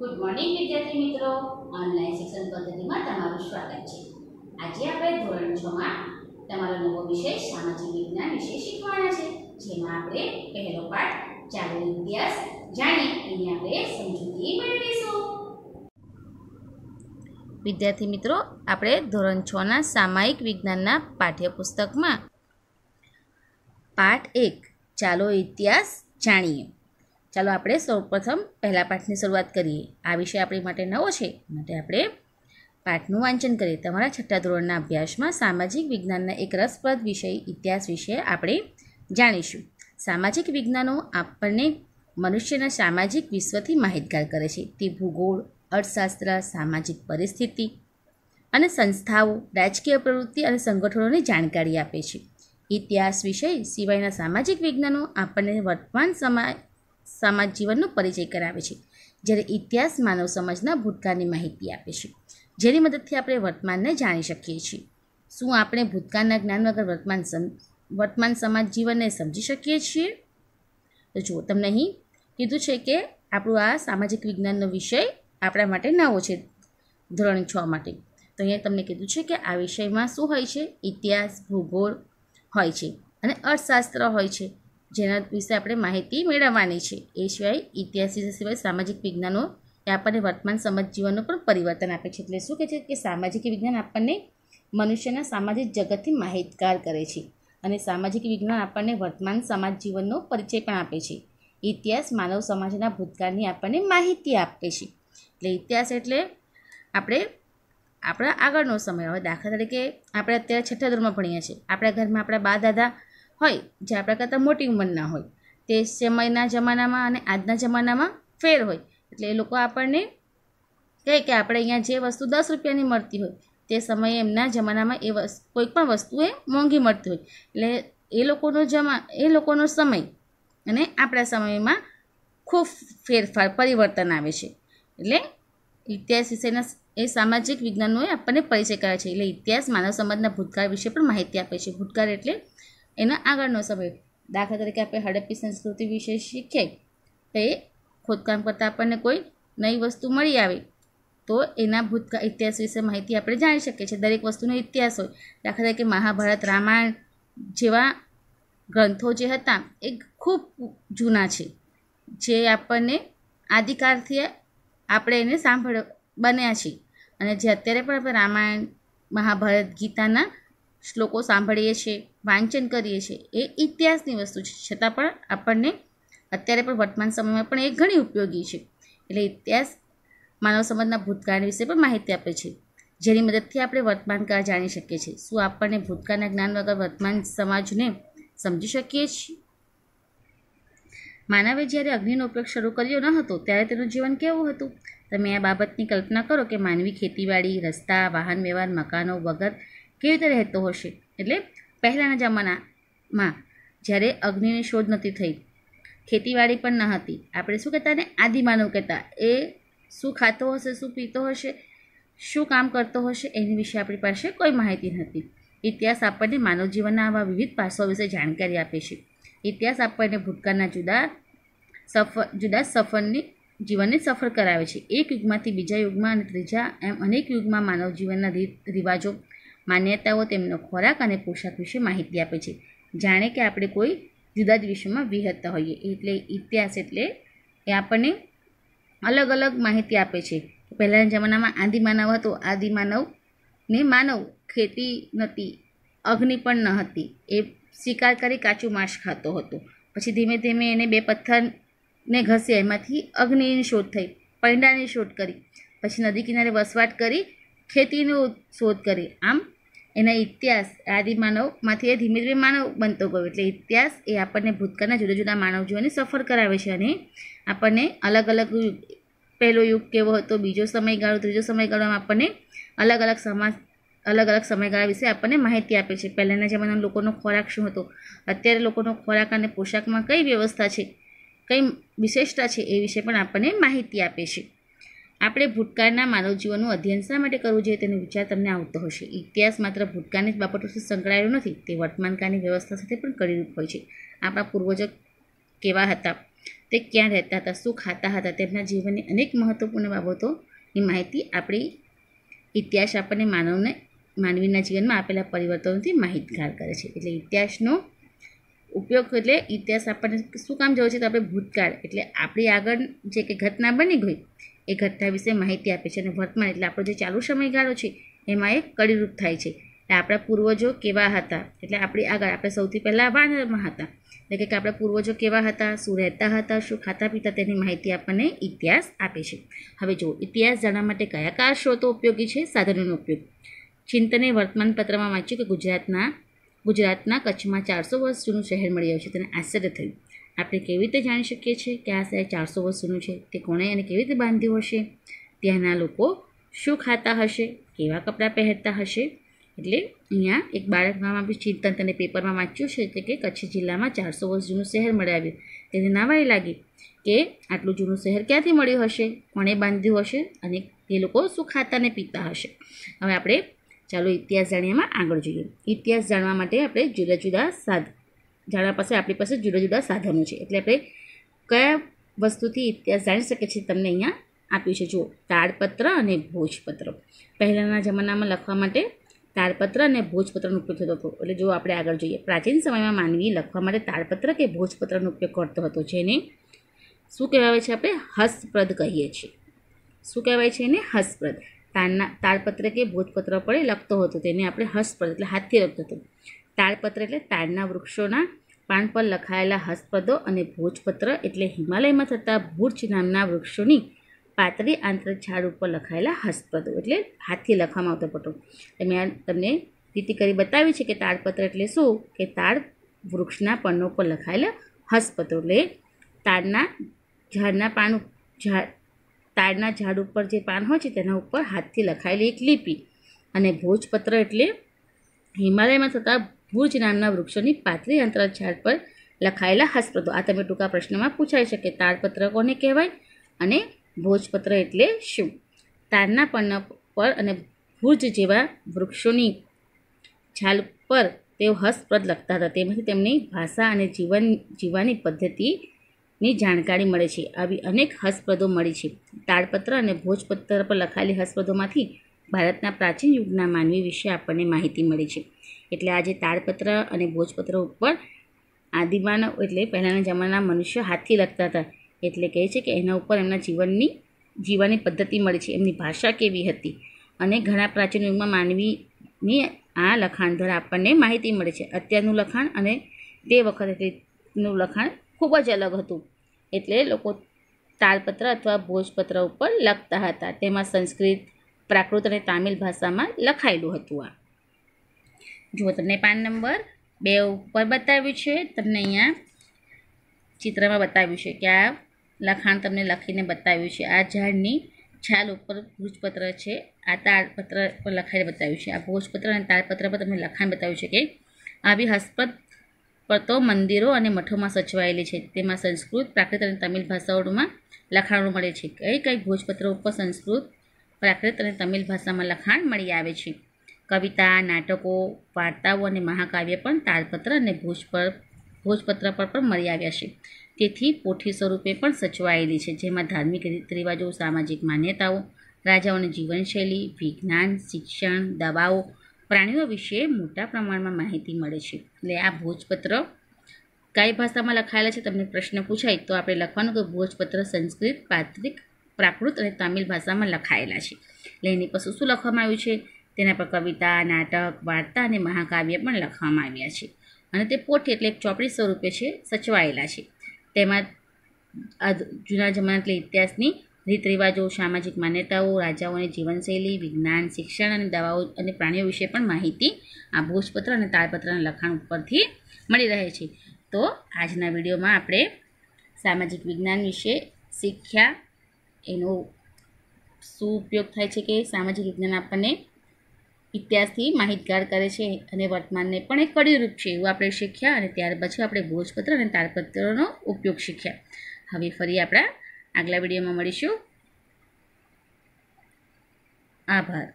good morning વિદ્યાર્થી મિત્રો online શિક્ષણ પદ્ધતિમાં તમારું સ્વાગત છે આજે આપણે ધોરણ 6 માં તમારો નવો વિષય સામાજિક વિજ્ઞાન વિશે શીખવાના છે જેમાં આપણે પહેલો પાઠ ચાલુ ઇતિહાસ જાણીએ એની આપણે સમજૂતી મેળવીશું વિદ્યાર્થી મિત્રો આપણે ધોરણ 6 ના સામાયિક વિજ્ઞાનના પાઠ્યપુસ્તકમાં પાઠ એક ચાલો ઇતિહાસ જાણીએ ચાલો આપણે સૌપ્રથમ પહેલા પાઠની શરૂઆત કરીએ આ વિષય આપણી માટે નવો છે માટે આપણે પાઠનું વાંચન કરીએ તમારા છઠ્ઠા ધોરણના અભ્યાસમાં સામાજિક વિજ્ઞાનના એક રસપ્રદ વિષય ઇતિહાસ વિશે આપણે જાણીશું સામાજિક વિજ્ઞાનો આપણને મનુષ્યના સામાજિક વિશ્વથી માહિતગાર કરે છે તે ભૂગોળ અર્થશાસ્ત્ર સામાજિક પરિસ્થિતિ અને સંસ્થાઓ રાજકીય પ્રવૃત્તિ અને સંગઠનોની જાણકારી આપે છે ઇતિહાસ વિષય સિવાયના સામાજિક વિજ્ઞાનો આપણને વર્તમાન સમા સમાજ જીવનનો પરિચય કરાવે છે જ્યારે ઇતિહાસ માનવ સમાજના ભૂતકાળની માહિતી આપે છે જેની મદદથી આપણે વર્તમાનને જાણી શકીએ છીએ શું આપણે ભૂતકાળના જ્ઞાન વગર વર્તમાન વર્તમાન સમાજ જીવનને સમજી શકીએ છીએ તો જુઓ તમને અહીં કીધું છે કે આપણું આ સામાજિક વિજ્ઞાનનો વિષય આપણા માટે નવો છે ધોરણ છ માટે તો અહીંયા તમને કીધું છે કે આ વિષયમાં શું હોય છે ઇતિહાસ ભૂગોળ હોય છે અને અર્થશાસ્ત્ર હોય છે જેના વિશે આપણે માહિતી મેળવવાની છે એ સિવાય ઇતિહાસ સિવાય સામાજિક વિજ્ઞાનો એ આપણને વર્તમાન સમાજ જીવનનું પણ પરિવર્તન આપે છે એટલે શું કહે છે કે સામાજિક વિજ્ઞાન આપણને મનુષ્યના સામાજિક જગતથી માહિતગાર કરે છે અને સામાજિક વિજ્ઞાન આપણને વર્તમાન સમાજ જીવનનો પરિચય પણ આપે છે ઇતિહાસ માનવ સમાજના ભૂતકાળની આપણને માહિતી આપે છે એટલે ઇતિહાસ એટલે આપણે આપણા આગળનો સમય હવે દાખલા તરીકે આપણે અત્યારે છઠ્ઠા ધોરણમાં ભણીએ છીએ આપણા ઘરમાં આપણા બા દાદા હોય જે આપણા કરતાં મોટી ઉંમરના હોય તે સમયના જમાનામાં અને આજના જમાનામાં ફેર હોય એટલે એ લોકો આપણને કહે કે આપણે અહીંયા જે વસ્તુ દસ રૂપિયાની મળતી હોય તે સમયે એમના જમાનામાં એ કોઈ પણ વસ્તુ એ મોંઘી મળતી હોય એટલે એ લોકોનો જમા એ લોકોનો સમય અને આપણા સમયમાં ખૂબ ફેરફાર પરિવર્તન આવે છે એટલે ઇતિહાસ વિશેના એ સામાજિક વિજ્ઞાનનો એ આપણને પરિચય કરે છે એટલે ઇતિહાસ માનવ સમાજના ભૂતકાળ વિશે પણ માહિતી આપે છે ભૂતકાળ એટલે એનો આગળનો સમય દાખલા તરીકે આપણે હડપ્પી સંસ્કૃતિ વિશે શીખીએ તો એ ખોદકામ કરતાં આપણને કોઈ નવી વસ્તુ મળી આવે તો એના ભૂતકાળ ઇતિહાસ વિશે માહિતી આપણે જાણી શકીએ છીએ દરેક વસ્તુનો ઇતિહાસ હોય દાખલા તરીકે મહાભારત રામાયણ જેવા ગ્રંથો જે હતા એ ખૂબ જૂના છે જે આપણને આદિકાળથી આપણે એને સાંભળ બન્યા છીએ અને જે અત્યારે પણ આપણે રામાયણ મહાભારત ગીતાના શ્લોકો સાંભળીએ છીએ વાંચન કરીએ છીએ એ ઇતિહાસની વસ્તુ છે છતાં પણ આપણને અત્યારે પણ વર્તમાન સમયમાં પણ એ ઘણી ઉપયોગી છે એટલે ઇતિહાસ માનવ સમાજના ભૂતકાળ વિશે પણ માહિતી આપે છે જેની મદદથી આપણે વર્તમાનકાળ જાણી શકીએ છીએ શું આપણને ભૂતકાળના જ્ઞાન વગર વર્તમાન સમાજને સમજી શકીએ છીએ માનવે જ્યારે અગ્નિનો ઉપયોગ શરૂ કર્યો ન હતો ત્યારે તેનું જીવન કેવું હતું તમે આ બાબતની કલ્પના કરો કે માનવી ખેતીવાડી રસ્તા વાહન વ્યવહાર મકાનો વગર કેવી રીતે રહેતો હશે એટલે પહેલાંના જમાનામાં જ્યારે અગ્નિની શોધ નથી થઈ ખેતીવાડી પણ ન હતી આપણે શું કહેતા ને આદિમાનવ કહેતા એ શું ખાતો હશે શું પીતો હશે શું કામ કરતો હશે એની વિશે આપણી પાસે કોઈ માહિતી નથી ઇતિહાસ આપણને માનવ જીવનના આવા વિવિધ પાસાઓ વિશે જાણકારી આપે છે ઇતિહાસ આપણને ભૂતકાળના જુદા સફર જુદા સફરની જીવનને સફળ કરાવે છે એક યુગમાંથી બીજા યુગમાં અને ત્રીજા એમ અનેક યુગમાં માનવ જીવનના રીત રિવાજો માન્યતાઓ તેમનો ખોરાક અને પોશાક વિશે માહિતી આપે છે જાણે કે આપણે કોઈ જુદા જ વિશ્વમાં વિહતતા હોઈએ એટલે ઇતિહાસ એટલે એ આપણને અલગ અલગ માહિતી આપે છે પહેલાંના જમાનામાં આદિ માનવ હતો આદિ માનવને માનવ ખેતી નહોતી અગ્નિ પણ ન હતી એ શિકાર કરી કાચું માંસ ખાતો હતો પછી ધીમે ધીમે એને બે પથ્થરને ઘસ્યા એમાંથી અગ્નિની શોધ થઈ પૈંડાની શોધ કરી પછી નદી કિનારે વસવાટ કરી ખેતીનો શોધ કરી આમ એના ઇતિહાસ આદિમાનવમાંથી એ ધીમે ધીમે માનવ બનતો ગયો એટલે ઇતિહાસ એ આપણને ભૂતકાળના જુદા જુદા માનવ જીવનની સફર કરાવે છે અને આપણને અલગ અલગ પહેલો યુગ કેવો હતો બીજો સમયગાળો ત્રીજો સમયગાળામાં આપણને અલગ અલગ સમાજ અલગ અલગ સમયગાળા વિશે આપણને માહિતી આપે છે પહેલાંના જમાનામાં લોકોનો ખોરાક શું હતો અત્યારે લોકોનો ખોરાક અને પોશાકમાં કઈ વ્યવસ્થા છે કઈ વિશેષતા છે એ વિશે પણ આપણને માહિતી આપે છે આપણે ભૂતકાળના માનવ જીવનનું અધ્યયન શા માટે કરવું જોઈએ તેનો વિચાર તમને આવતો હશે ઇતિહાસ માત્ર ભૂતકાળની જ બાબતો બાબતોથી સંકળાયેલો નથી તે વર્તમાનકાળની વ્યવસ્થા સાથે પણ કરીરૂપ હોય છે આપણા પૂર્વજો કેવા હતા તે ક્યાં રહેતા હતા શું ખાતા હતા તેમના જીવનની અનેક મહત્વપૂર્ણ બાબતોની માહિતી આપણી ઇતિહાસ આપણને માનવને માનવીના જીવનમાં આપેલા પરિવર્તનોથી માહિતગાર કરે છે એટલે ઇતિહાસનો ઉપયોગ એટલે ઇતિહાસ આપણને શું કામ જવું છે તો આપણે ભૂતકાળ એટલે આપણી આગળ જે કંઈ ઘટના બની ગઈ એ ઘટના વિશે માહિતી આપે છે અને વર્તમાન એટલે આપણો જે ચાલુ સમયગાળો છે એમાં એ કડીરૂપ થાય છે એટલે આપણા પૂર્વજો કેવા હતા એટલે આપણી આગળ આપણે સૌથી પહેલાં વાનરમાં હતા એટલે કે આપણા પૂર્વજો કેવા હતા શું રહેતા હતા શું ખાતા પીતા તેની માહિતી આપણને ઇતિહાસ આપે છે હવે જુઓ ઇતિહાસ જાણવા માટે કયા કયા સ્ત્રોતો ઉપયોગી છે સાધનોનો ઉપયોગ ચિંતને વર્તમાનપત્રમાં વાંચ્યું કે ગુજરાતના ગુજરાતના કચ્છમાં ચારસો વર્ષ જૂનું શહેર મળી આવ્યું છે તેને આશ્ચર્ય થયું આપણે કેવી રીતે જાણી શકીએ છીએ કે આ સાહેબ ચારસો વર્ષોનું છે તે કોણે એને કેવી રીતે બાંધ્યું હશે ત્યાંના લોકો શું ખાતા હશે કેવા કપડાં પહેરતા હશે એટલે અહીંયા એક બાળકમાં આપણે ચિંતન અને પેપરમાં વાંચ્યું છે કે કચ્છ જિલ્લામાં ચારસો વર્ષ જૂનું શહેર મળી આવ્યું તેને નાવાળી લાગી કે આટલું જૂનું શહેર ક્યાંથી મળ્યું હશે કોણે બાંધ્યું હશે અને એ લોકો શું ખાતા ને પીતા હશે હવે આપણે ચાલો ઇતિહાસ જાણ્યામાં આગળ જોઈએ ઇતિહાસ જાણવા માટે આપણે જુદા જુદા સાધ જાણવા પાસે આપણી પાસે જુદા જુદા સાધનો છે એટલે આપણે કયા વસ્તુથી ઇતિહાસ જાણી શકે છે તમને અહીંયા આપ્યું છે જુઓ તાડપત્ર અને ભોજપત્ર પહેલાંના જમાનામાં લખવા માટે તાડપત્ર અને ભોજપત્રનો ઉપયોગ થતો હતો એટલે જો આપણે આગળ જોઈએ પ્રાચીન સમયમાં માનવી લખવા માટે તાડપત્ર કે ભોજપત્રનો ઉપયોગ કરતો હતો જેને શું કહેવાય છે આપણે હસ્તપ્રદ કહીએ છીએ શું કહેવાય છે એને હસ્તપ્રદ તારના તાડપત્ર કે ભોજપત્ર પડે લખતો હતો તેને આપણે હસ્તપ્રદ એટલે હાથથી લખતો હતો તાળપત્ર એટલે તાડના વૃક્ષોના પાન પર લખાયેલા હસ્તપદો અને ભોજપત્ર એટલે હિમાલયમાં થતા ભૂર્જ નામના વૃક્ષોની પાતળી ઝાડ ઉપર લખાયેલા હસ્તપદો એટલે હાથથી લખવામાં આવતો પટો તમે આ તમને રીતે કરી બતાવી છે કે તાડપત્ર એટલે શું કે તાડ વૃક્ષના પર્ણો પર લખાયેલા હસ્તપત્રો એટલે તાડના ઝાડના પાન ઝાડ તાડના ઝાડ ઉપર જે પાન હોય છે તેના ઉપર હાથથી લખાયેલી એક લિપિ અને ભોજપત્ર એટલે હિમાલયમાં થતા ગુજ નામના વૃક્ષોની પાતળી અંતરછાડ પર લખાયેલા હસ્તપદો આ તમે ટૂંકા પ્રશ્નમાં પૂછાઈ શકે તાડપત્ર કોને કહેવાય અને ભોજપત્ર એટલે શું તારના પરના પર અને ભુજ જેવા વૃક્ષોની છાલ પર તેઓ હસ્તપ્રદ લખતા હતા તેમાંથી તેમની ભાષા અને જીવન જીવવાની પદ્ધતિની જાણકારી મળે છે આવી અનેક હસ્તપ્રદો મળી છે તાડપત્ર અને ભોજપત્ર પર લખાયેલી હસ્તપ્રદોમાંથી ભારતના પ્રાચીન યુગના માનવી વિશે આપણને માહિતી મળી છે એટલે આજે તાડપત્ર અને ભોજપત્ર ઉપર આદિમાનવ એટલે પહેલાંના જમાના મનુષ્યો હાથથી લખતા હતા એટલે કહે છે કે એના ઉપર એમના જીવનની જીવવાની પદ્ધતિ મળી છે એમની ભાષા કેવી હતી અને ઘણા પ્રાચીન યુગમાં માનવીની આ લખાણ દ્વારા આપણને માહિતી મળે છે અત્યારનું લખાણ અને તે વખતેનું લખાણ ખૂબ જ અલગ હતું એટલે લોકો તાળપત્ર અથવા ભોજપત્ર ઉપર લખતા હતા તેમાં સંસ્કૃત પ્રાકૃત અને તામિલ ભાષામાં લખાયેલું હતું આ જો તમને પાન નંબર બે ઉપર બતાવ્યું છે તમને અહીંયા ચિત્રમાં બતાવ્યું છે કે આ લખાણ તમને લખીને બતાવ્યું છે આ ઝાડની છાલ ઉપર ભોજપત્ર છે આ તાળપત્ર પર લખાઈને બતાવ્યું છે આ ભોજપત્ર અને તાળપત્ર પર તમને લખાણ બતાવ્યું છે કે આવી હસ્પત પરતો મંદિરો અને મઠોમાં સચવાયેલી છે તેમાં સંસ્કૃત પ્રાકૃત અને તમિલ ભાષાઓમાં લખાણો મળે છે કઈ કઈ ભોજપત્રો ઉપર સંસ્કૃત પ્રાકૃત અને તમિલ ભાષામાં લખાણ મળી આવે છે કવિતા નાટકો વાર્તાઓ અને મહાકાવ્ય પણ તાલપત્ર અને ભોજપર ભોજપત્ર પર પણ મળી આવ્યા છે તેથી પોઠી સ્વરૂપે પણ સચવાયેલી છે જેમાં ધાર્મિક રીત રિવાજો સામાજિક માન્યતાઓ રાજાઓની જીવનશૈલી વિજ્ઞાન શિક્ષણ દવાઓ પ્રાણીઓ વિશે મોટા પ્રમાણમાં માહિતી મળે છે એટલે આ ભોજપત્ર કઈ ભાષામાં લખાયેલા છે તમને પ્રશ્ન પૂછાય તો આપણે લખવાનું કે ભોજપત્ર સંસ્કૃત પાત્રિક પ્રાકૃત અને તામિલ ભાષામાં લખાયેલા છે એટલે એની પર શું લખવામાં આવ્યું છે તેના પર કવિતા નાટક વાર્તા અને મહાકાવ્ય પણ લખવામાં આવ્યા છે અને તે પોઠ એટલે એક ચોપડી સ્વરૂપે છે સચવાયેલા છે તેમાં જૂના જમાના એટલે ઇતિહાસની રીત રિવાજો સામાજિક માન્યતાઓ રાજાઓની જીવનશૈલી વિજ્ઞાન શિક્ષણ અને દવાઓ અને પ્રાણીઓ વિશે પણ માહિતી આ ભોજપત્ર અને તાળપત્રના લખાણ ઉપરથી મળી રહે છે તો આજના વિડીયોમાં આપણે સામાજિક વિજ્ઞાન વિશે શીખ્યા એનો શું ઉપયોગ થાય છે કે સામાજિક વિજ્ઞાન આપણને ઇતિહાસથી માહિતગાર કરે છે અને વર્તમાનને પણ એક કડીરૂપ છે એવું આપણે શીખ્યા અને ત્યાર પછી આપણે ભોજપત્ર અને તારપત્રનો ઉપયોગ શીખ્યા હવે ફરી આપણા આગલા વિડીયોમાં મળીશું આભાર